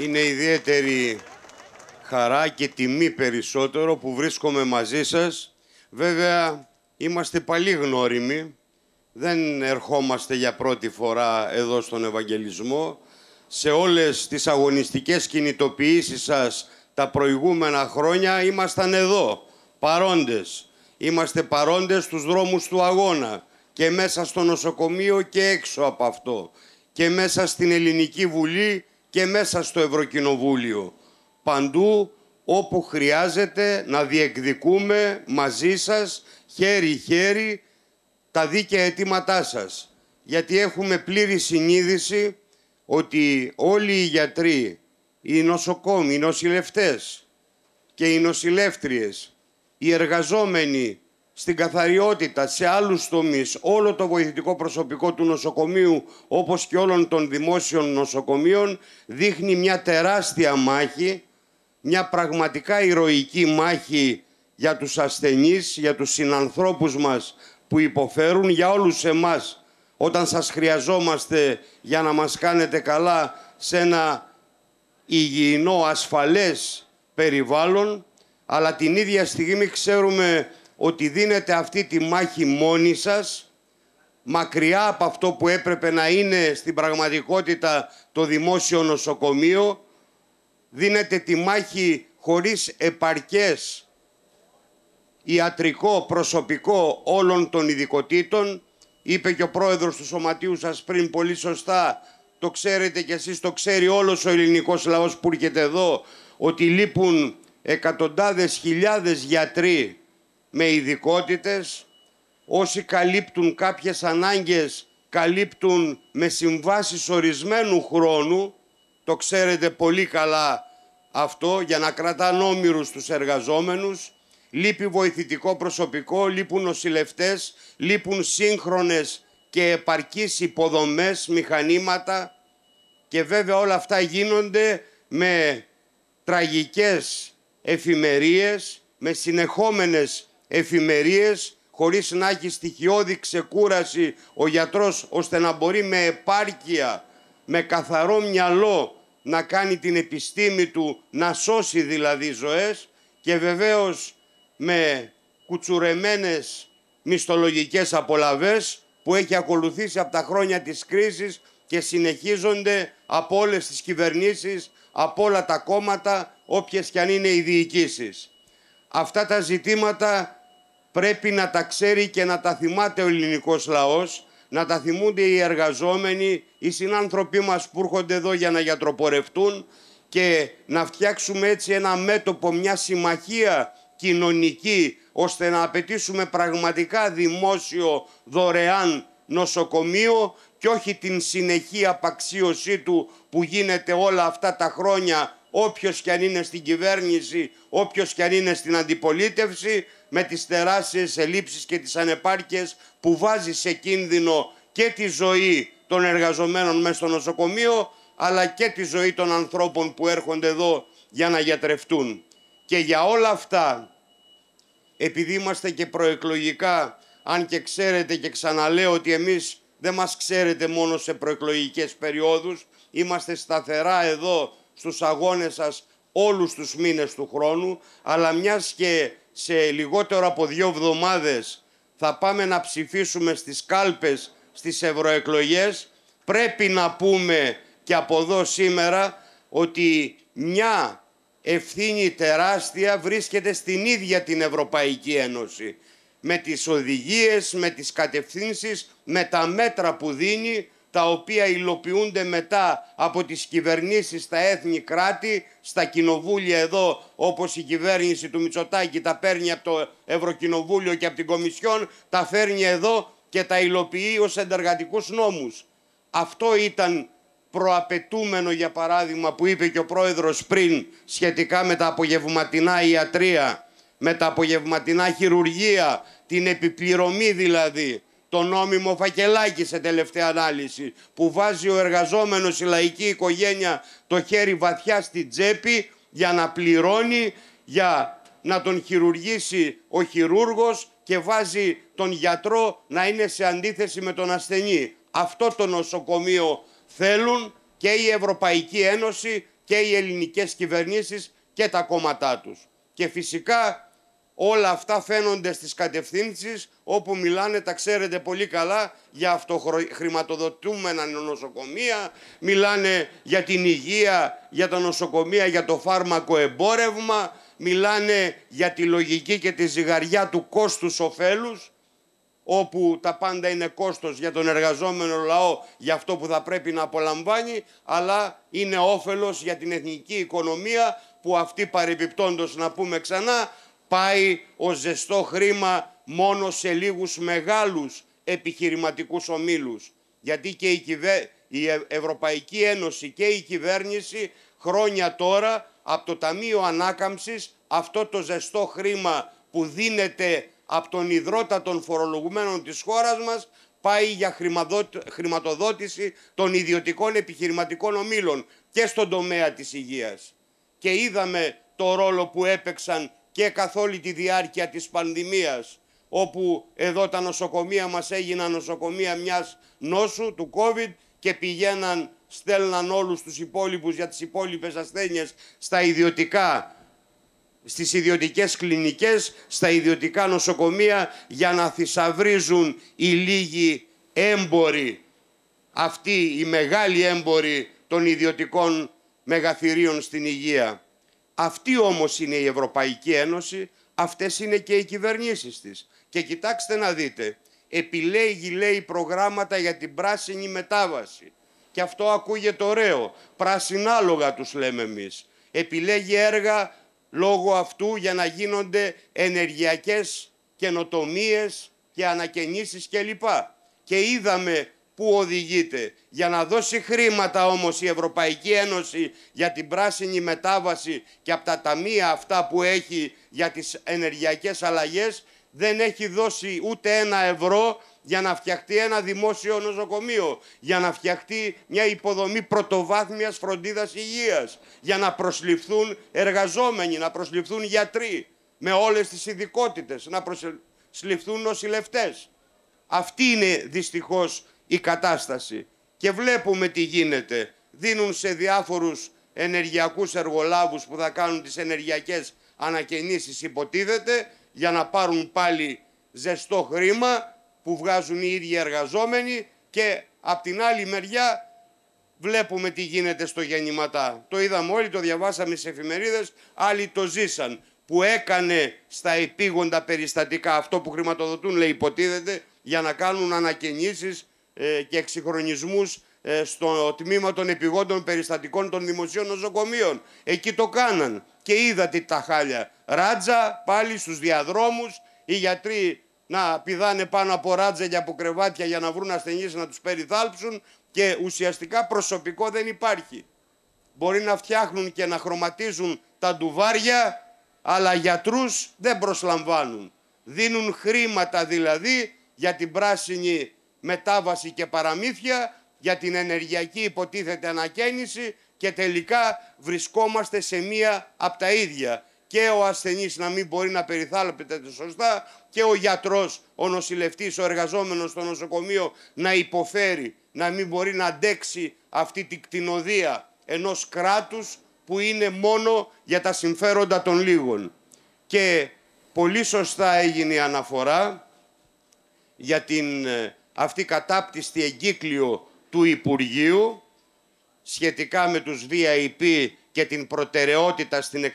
Είναι ιδιαίτερη χαρά και τιμή περισσότερο που βρίσκομαι μαζί σας. Βέβαια, είμαστε παλί γνώριμοι. Δεν ερχόμαστε για πρώτη φορά εδώ στον Ευαγγελισμό. Σε όλες τις αγωνιστικές κινητοποιήσεις σας τα προηγούμενα χρόνια ήμασταν εδώ, παρόντες. Είμαστε παρόντες στους δρόμους του αγώνα και μέσα στο νοσοκομείο και έξω από αυτό και μέσα στην Ελληνική Βουλή και μέσα στο Ευρωκοινοβούλιο. Παντού όπου χρειάζεται να διεκδικούμε μαζί σας χέρι-χέρι τα δίκαια αιτήματά σας. Γιατί έχουμε πλήρη συνείδηση ότι όλοι οι γιατροί, οι νοσοκόμοι, οι νοσηλευτές και οι νοσηλεύτριες, οι εργαζόμενοι στην καθαριότητα, σε άλλους τομείς, όλο το βοηθητικό προσωπικό του νοσοκομείου, όπως και όλων των δημόσιων νοσοκομείων, δείχνει μια τεράστια μάχη, μια πραγματικά ηρωική μάχη για τους ασθενείς, για τους συνανθρώπους μας που υποφέρουν, για όλους εμάς όταν σας χρειαζόμαστε για να μας κάνετε καλά σε ένα υγιεινό, ασφαλές περιβάλλον, αλλά την ίδια στιγμή ξέρουμε ότι δίνετε αυτή τη μάχη μόνοι σας, μακριά από αυτό που έπρεπε να είναι στην πραγματικότητα το δημόσιο νοσοκομείο, δίνετε τη μάχη χωρίς επαρκές ιατρικό προσωπικό όλων των ειδικοτήτων. Είπε και ο πρόεδρος του σωματείου σας πριν πολύ σωστά, το ξέρετε κι εσείς, το ξέρει όλος ο ελληνικός λαός που έρχεται εδώ, ότι λείπουν εκατοντάδες χιλιάδες γιατροί με ειδικότητες, όσοι καλύπτουν κάποιες ανάγκες, καλύπτουν με συμβάσεις ορισμένου χρόνου, το ξέρετε πολύ καλά αυτό, για να κρατάνε όμοιρους τους εργαζόμενους, λείπει βοηθητικό προσωπικό, λείπουν νοσηλευτές, λείπουν σύγχρονες και επαρκείς υποδομές, μηχανήματα και βέβαια όλα αυτά γίνονται με τραγικές εφημερίες, με συνεχόμενες εφημερίες χωρίς να έχει στοιχειώδη ξεκούραση ο γιατρός ώστε να μπορεί με επάρκεια, με καθαρό μυαλό να κάνει την επιστήμη του, να σώσει δηλαδή ζωές και βεβαίως με κουτσουρεμένες μισθολογικές απολαβές που έχει ακολουθήσει από τα χρόνια της κρίσης και συνεχίζονται από όλες τις κυβερνήσεις, από όλα τα κόμματα, όποιες κι αν είναι οι διοικήσεις. Αυτά τα ζητήματα πρέπει να τα ξέρει και να τα θυμάται ο ελληνικός λαός, να τα θυμούνται οι εργαζόμενοι, οι συνάνθρωποι μας που έρχονται εδώ για να γιατροπορευτούν και να φτιάξουμε έτσι ένα μέτωπο, μια συμμαχία κοινωνική, ώστε να απαιτήσουμε πραγματικά δημόσιο δωρεάν νοσοκομείο και όχι την συνεχή απαξίωσή του που γίνεται όλα αυτά τα χρόνια όποιος και αν είναι στην κυβέρνηση, όποιος και αν είναι στην αντιπολίτευση, με τις τεράστιες ελλείψεις και τις ανεπάρκειες που βάζει σε κίνδυνο και τη ζωή των εργαζομένων μέσα στο νοσοκομείο, αλλά και τη ζωή των ανθρώπων που έρχονται εδώ για να γιατρευτούν. Και για όλα αυτά, επειδή είμαστε και προεκλογικά, αν και ξέρετε και ξαναλέω ότι εμείς δεν μας ξέρετε μόνο σε προεκλογικές περιόδους, είμαστε σταθερά εδώ στους αγώνες σας όλους τους μήνες του χρόνου, αλλά μιας και σε λιγότερο από δύο εβδομάδες θα πάμε να ψηφίσουμε στις κάλπες στις ευρωεκλογές, πρέπει να πούμε και από εδώ σήμερα ότι μια ευθύνη τεράστια βρίσκεται στην ίδια την Ευρωπαϊκή Ένωση. Με τις οδηγίες, με τις κατευθύνσεις, με τα μέτρα που δίνει, τα οποία υλοποιούνται μετά από τις κυβερνήσεις στα έθνη κράτη, στα κοινοβούλια εδώ, όπως η κυβέρνηση του Μητσοτάκη τα παίρνει από το Ευρωκοινοβούλιο και από την Κομισιόν, τα φέρνει εδώ και τα υλοποιεί ως ενταργατικούς νόμους. Αυτό ήταν προαπαιτούμενο, για παράδειγμα, που είπε και ο πρόεδρος πριν σχετικά με τα απογευματινά ιατρία, με τα απογευματινά χειρουργία, την επιπληρωμή δηλαδή, το νόμιμο φακελάκι σε τελευταία ανάλυση που βάζει ο εργαζόμενος η λαϊκή οικογένεια το χέρι βαθιά στην τσέπη για να πληρώνει, για να τον χειρουργήσει ο χειρούργος και βάζει τον γιατρό να είναι σε αντίθεση με τον ασθενή. Αυτό το νοσοκομείο θέλουν και η Ευρωπαϊκή Ένωση και οι ελληνικές κυβερνήσεις και τα κόμματά τους. Και φυσικά Όλα αυτά φαίνονται στις κατευθύνσεις όπου μιλάνε, τα ξέρετε πολύ καλά, για αυτοχρηματοδοτούμενα νοσοκομεία, μιλάνε για την υγεία, για τα νοσοκομεία, για το φάρμακο εμπόρευμα, μιλάνε για τη λογική και τη ζυγαριά του κόστους οφελους όπου τα πάντα είναι κόστος για τον εργαζόμενο λαό για αυτό που θα πρέπει να απολαμβάνει, αλλά είναι όφελος για την εθνική οικονομία που αυτή παρεμπιπτόντως, να πούμε ξανά πάει ο ζεστό χρήμα μόνο σε λίγους μεγάλους επιχειρηματικούς ομίλους. Γιατί και η, η Ευρωπαϊκή Ένωση και η κυβέρνηση χρόνια τώρα από το Ταμείο Ανάκαμψης αυτό το ζεστό χρήμα που δίνεται από τον ιδρώτα των φορολογουμένων της χώρας μας πάει για χρηματοδότηση των ιδιωτικών επιχειρηματικών ομίλων και στον τομέα της υγείας. Και είδαμε το ρόλο που έπαιξαν και καθ' όλη τη διάρκεια της πανδημίας όπου εδώ τα νοσοκομεία μας έγιναν νοσοκομεία μιας νόσου του COVID και πηγαίναν, στέλναν όλους τους υπόλοιπους για τις υπόλοιπες ασθένειες στα ιδιωτικά στις ιδιωτικές κλινικές, στα ιδιωτικά νοσοκομεία για να θησαυρίζουν οι λίγοι έμποροι, αυτοί οι μεγάλοι έμποροι των ιδιωτικών μεγαθυρίων στην υγεία. Αυτή όμως είναι η Ευρωπαϊκή Ένωση, αυτές είναι και οι κυβερνήσεις της. Και κοιτάξτε να δείτε, επιλέγει λέει προγράμματα για την πράσινη μετάβαση. Και αυτό ακούγεται ωραίο, πρασινάλογα τους λέμε εμείς. Επιλέγει έργα λόγω αυτού για να γίνονται ενεργειακές καινοτομίες και ανακαινήσεις κλπ. Και είδαμε που οδηγείται. Για να δώσει χρήματα όμως η Ευρωπαϊκή Ένωση για την πράσινη μετάβαση και από τα ταμεία αυτά που έχει για τις ενεργειακές αλλαγές δεν έχει δώσει ούτε ένα ευρώ για να φτιαχτεί ένα δημόσιο νοσοκομείο, για να φτιαχτεί μια υποδομή πρωτοβάθμιας φροντίδας υγείας, για να προσληφθούν εργαζόμενοι, να προσληφθούν γιατροί με όλες τις ειδικότητες, να προσληφθούν νοσηλευτές. Αυτή είναι δυστυχώς η κατάσταση. Και βλέπουμε τι γίνεται. Δίνουν σε διάφορους ενεργειακούς εργολάβους που θα κάνουν τις ενεργειακές ανακαινήσεις υποτίθεται για να πάρουν πάλι ζεστό χρήμα που βγάζουν οι ίδιοι εργαζόμενοι και απ' την άλλη μεριά βλέπουμε τι γίνεται στο γεννηματά. Το είδαμε όλοι, το διαβάσαμε στις εφημερίδες, άλλοι το ζήσαν που έκανε στα επίγοντα περιστατικά αυτό που χρηματοδοτούν λέει υποτίθεται για να κάνουν ανακαινήσεις ε, και εξυγχρονισμούς ε, στο τμήμα των επιγόντων περιστατικών των δημοσίων νοσοκομείων. Εκεί το κάναν και είδα τα χάλια. Ράτζα πάλι στους διαδρόμους, οι γιατροί να πηδάνε πάνω από ράτζα και από κρεβάτια για να βρουν ασθενείς να τους περιθάλψουν και ουσιαστικά προσωπικό δεν υπάρχει. Μπορεί να φτιάχνουν και να χρωματίζουν τα ντουβάρια, αλλά γιατρούς δεν προσλαμβάνουν. Δίνουν χρήματα δηλαδή για την πράσινη μετάβαση και παραμύθια, για την ενεργειακή υποτίθεται ανακαίνιση και τελικά βρισκόμαστε σε μία από τα ίδια. Και ο ασθενής να μην μπορεί να περιθάλπεται σωστά και ο γιατρός, ο νοσηλευτής, ο εργαζόμενος στο νοσοκομείο να υποφέρει, να μην μπορεί να αντέξει αυτή την κτηνοδία ενός κράτους που είναι μόνο για τα συμφέροντα των λίγων. Και πολύ σωστά έγινε η αναφορά για την ε, αυτή κατάπτυστη εγκύκλιο του Υπουργείου σχετικά με τους VIP και την προτεραιότητα στην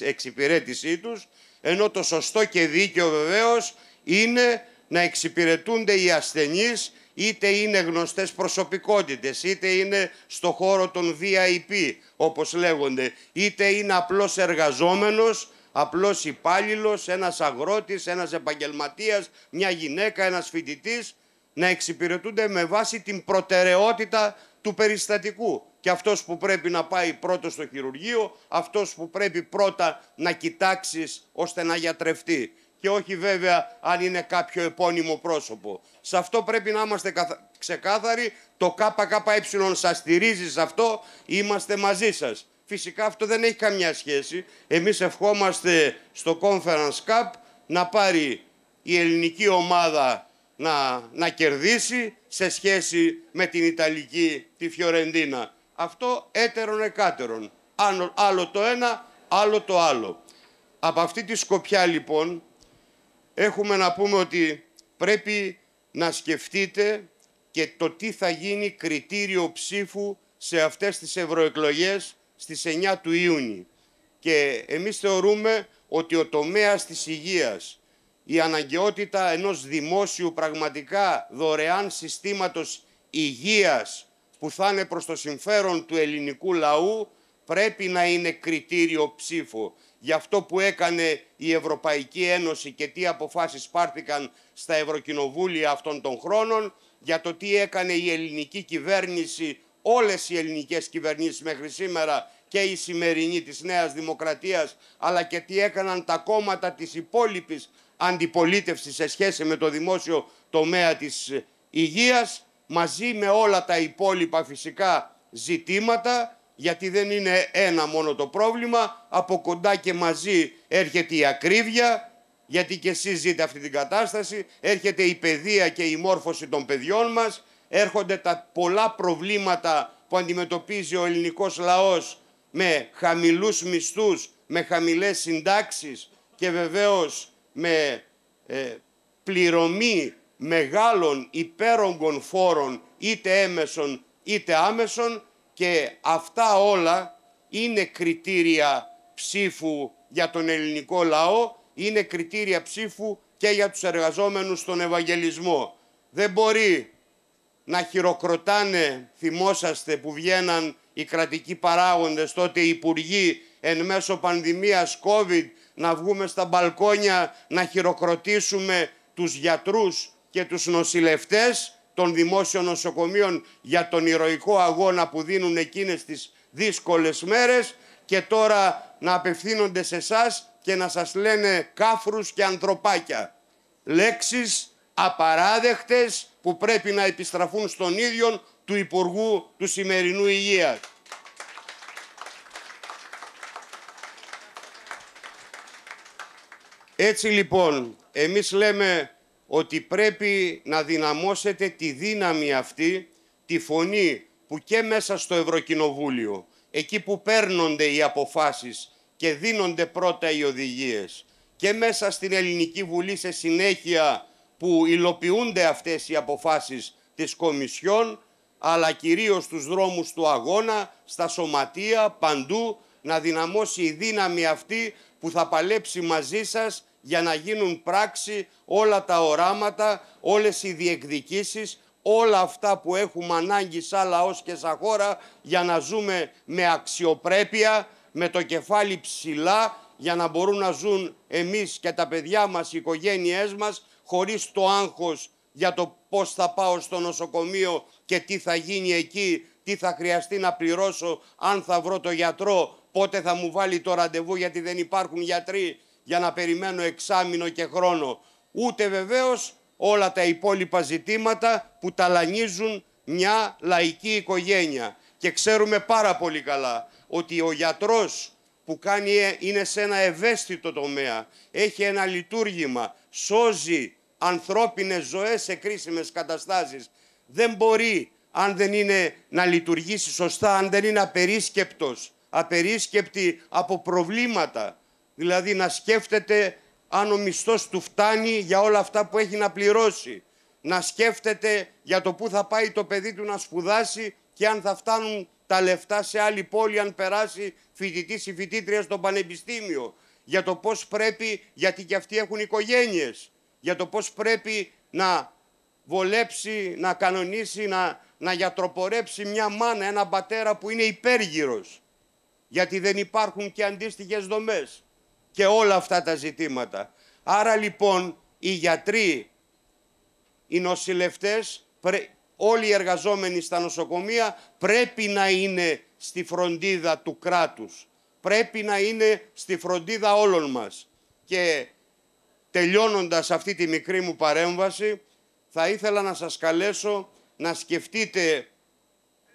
εξυπηρέτησή τους, ενώ το σωστό και δίκαιο βεβαίως είναι να εξυπηρετούνται οι ασθενείς είτε είναι γνωστές προσωπικότητες, είτε είναι στο χώρο των VIP όπως λέγονται, είτε είναι απλός εργαζόμενος απλός υπάλληλος, ένας αγρότης, ένας επαγγελματίας, μια γυναίκα, ένας φοιτητής, να εξυπηρετούνται με βάση την προτεραιότητα του περιστατικού. Και αυτός που πρέπει να πάει πρώτος στο χειρουργείο, αυτός που πρέπει πρώτα να κοιτάξεις ώστε να γιατρευτεί. Και όχι βέβαια αν είναι κάποιο επώνυμο πρόσωπο. Σε αυτό πρέπει να είμαστε ξεκάθαροι. Το ΚΚΕ σας στηρίζει σε αυτό. Είμαστε μαζί σας. Φυσικά αυτό δεν έχει καμιά σχέση. Εμείς ευχόμαστε στο Conference Cup να πάρει η ελληνική ομάδα να, να κερδίσει σε σχέση με την Ιταλική, τη Φιωρεντίνα. Αυτό έτερον εκάτερον. Άλλο, άλλο το ένα, άλλο το άλλο. Από αυτή τη σκοπιά λοιπόν έχουμε να πούμε ότι πρέπει να σκεφτείτε και το τι θα γίνει κριτήριο ψήφου σε αυτές τις ευρωεκλογές στις 9 του Ιούνιου. Και εμείς θεωρούμε ότι ο τομέας της υγείας, η αναγκαιότητα ενός δημόσιου πραγματικά δωρεάν συστήματος υγείας που θα είναι προς το συμφέρον του ελληνικού λαού, πρέπει να είναι κριτήριο ψήφο Γι' αυτό που έκανε η Ευρωπαϊκή Ένωση και τι αποφάσεις πάρθηκαν στα Ευρωκοινοβούλια αυτών των χρόνων, για το τι έκανε η ελληνική κυβέρνηση όλες οι ελληνικές κυβερνήσεις μέχρι σήμερα και η σημερινή της Νέας Δημοκρατίας αλλά και τι έκαναν τα κόμματα της υπόλοιπης αντιπολίτευσης σε σχέση με το δημόσιο τομέα της ε, υγείας μαζί με όλα τα υπόλοιπα φυσικά ζητήματα γιατί δεν είναι ένα μόνο το πρόβλημα, από κοντά και μαζί έρχεται η ακρίβεια, γιατί και εσείς ζείτε αυτή την κατάσταση, έρχεται η παιδεία και η μόρφωση των παιδιών μας, έρχονται τα πολλά προβλήματα που αντιμετωπίζει ο ελληνικός λαός με χαμηλούς μισθούς, με χαμηλές συντάξεις και βεβαίως με ε, πληρωμή μεγάλων υπέρογκων φόρων είτε έμεσων είτε άμεσων και αυτά όλα είναι κριτήρια ψήφου για τον ελληνικό λαό, είναι κριτήρια ψήφου και για τους εργαζόμενους στον Ευαγγελισμό. Δεν μπορεί να χειροκροτάνε, θυμόσαστε που βγαίναν οι κρατικοί παράγοντες, τότε οι υπουργοί εν μέσω πανδημίας COVID, να βγούμε στα μπαλκόνια να χειροκροτήσουμε τους γιατρούς και τους νοσηλευτές των δημόσιων νοσοκομείων για τον ηρωικό αγώνα που δίνουν εκείνες τις δύσκολες μέρες και τώρα να απευθύνονται σε εσάς και να σας λένε κάφρους και ανθρωπάκια. Λέξεις απαράδεκτες που πρέπει να επιστραφούν στον ίδιο του Υπουργού του σημερινού Υγείας. Έτσι λοιπόν, εμείς λέμε ότι πρέπει να δυναμώσετε τη δύναμη αυτή, τη φωνή που και μέσα στο Ευρωκοινοβούλιο, εκεί που παίρνονται οι αποφάσεις και δίνονται πρώτα οι οδηγίες, και μέσα στην Ελληνική Βουλή σε συνέχεια που υλοποιούνται αυτές οι αποφάσεις της Κομισιόν, αλλά κυρίως στους δρόμους του αγώνα, στα σωματεία, παντού, να δυναμώσει η δύναμη αυτή που θα παλέψει μαζί σας για να γίνουν πράξη όλα τα οράματα, όλες οι διεκδικήσεις, όλα αυτά που έχουμε ανάγκη σαν λαός και σαν χώρα για να ζούμε με αξιοπρέπεια, με το κεφάλι ψηλά, για να μπορούν να ζουν εμείς και τα παιδιά μας, οι οικογένειές μας, χωρίς το άγχος για το πώς θα πάω στο νοσοκομείο και τι θα γίνει εκεί, τι θα χρειαστεί να πληρώσω, αν θα βρω το γιατρό, πότε θα μου βάλει το ραντεβού γιατί δεν υπάρχουν γιατροί για να περιμένω εξάμεινο και χρόνο. Ούτε βεβαίως όλα τα υπόλοιπα ζητήματα που ταλανίζουν μια λαϊκή οικογένεια. Και ξέρουμε πάρα πολύ καλά ότι ο γιατρός που κάνει ε, είναι σε ένα ευαίσθητο τομέα, έχει ένα λειτουργήμα, σώζει ανθρώπινες ζωές σε κρίσιμες καταστάσεις. Δεν μπορεί αν δεν είναι να λειτουργήσει σωστά, αν δεν είναι απερίσκεπτος, απερίσκεπτη από προβλήματα. Δηλαδή να σκέφτεται αν ο μισθός του φτάνει για όλα αυτά που έχει να πληρώσει. Να σκέφτεται για το πού θα πάει το παιδί του να σπουδάσει και αν θα φτάνουν τα λεφτά σε άλλη πόλη αν περάσει φοιτητής ή φοιτήτρια στο πανεπιστήμιο. Για το πώς πρέπει, γιατί και αυτοί έχουν οικογένειες για το πώς πρέπει να βολέψει, να κανονίσει, να, να γιατροπορέψει μια μάνα, ένα πατέρα που είναι υπέργυρος. Γιατί δεν υπάρχουν και αντίστοιχες δομές και όλα αυτά τα ζητήματα. Άρα λοιπόν οι γιατροί, οι νοσηλευτές, όλοι οι εργαζόμενοι στα νοσοκομεία πρέπει να είναι στη φροντίδα του κράτους. Πρέπει να είναι στη φροντίδα όλων μας. Και τελειώνοντας αυτή τη μικρή μου παρέμβαση, θα ήθελα να σας καλέσω να σκεφτείτε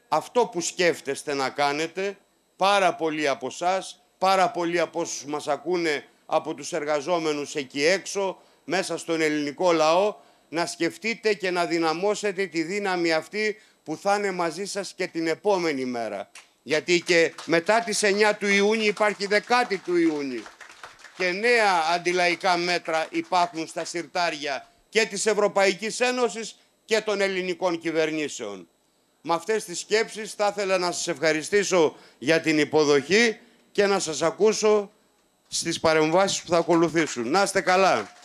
αυτό που σκέφτεστε να κάνετε, πάρα πολλοί από εσάς, πάρα πολλοί από όσους μας ακούνε από τους εργαζόμενους εκεί έξω, μέσα στον ελληνικό λαό, να σκεφτείτε και να δυναμώσετε τη δύναμη αυτή που θα είναι μαζί σας και την επόμενη μέρα. Γιατί και μετά τις 9 του Ιούνιου υπάρχει 10 του Ιούνιου και νέα αντιλαϊκά μέτρα υπάρχουν στα συρτάρια και της Ευρωπαϊκής Ένωσης και των ελληνικών κυβερνήσεων. Με αυτές τις σκέψεις θα ήθελα να σας ευχαριστήσω για την υποδοχή και να σας ακούσω στις παρεμβάσεις που θα ακολουθήσουν. Να είστε καλά.